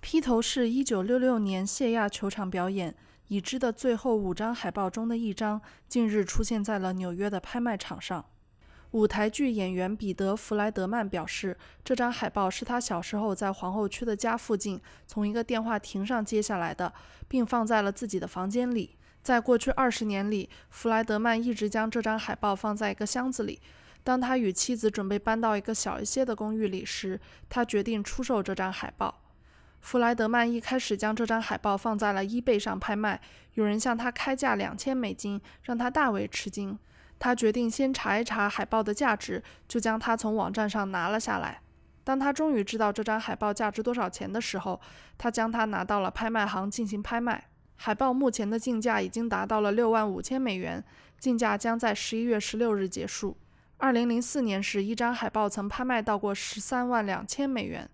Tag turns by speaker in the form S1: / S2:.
S1: 披头士一九六六年谢亚球场表演已知的最后五张海报中的一张，近日出现在了纽约的拍卖场上。舞台剧演员彼得·弗莱德曼表示，这张海报是他小时候在皇后区的家附近从一个电话亭上接下来的，并放在了自己的房间里。在过去二十年里，弗莱德曼一直将这张海报放在一个箱子里。当他与妻子准备搬到一个小一些的公寓里时，他决定出售这张海报。弗莱德曼一开始将这张海报放在了 eBay 上拍卖，有人向他开价两千美金，让他大为吃惊。他决定先查一查海报的价值，就将它从网站上拿了下来。当他终于知道这张海报价值多少钱的时候，他将它拿到了拍卖行进行拍卖。海报目前的竞价已经达到了六万五千美元，竞价将在十一月十六日结束。2004年时，一张海报曾拍卖到过13万两千美元。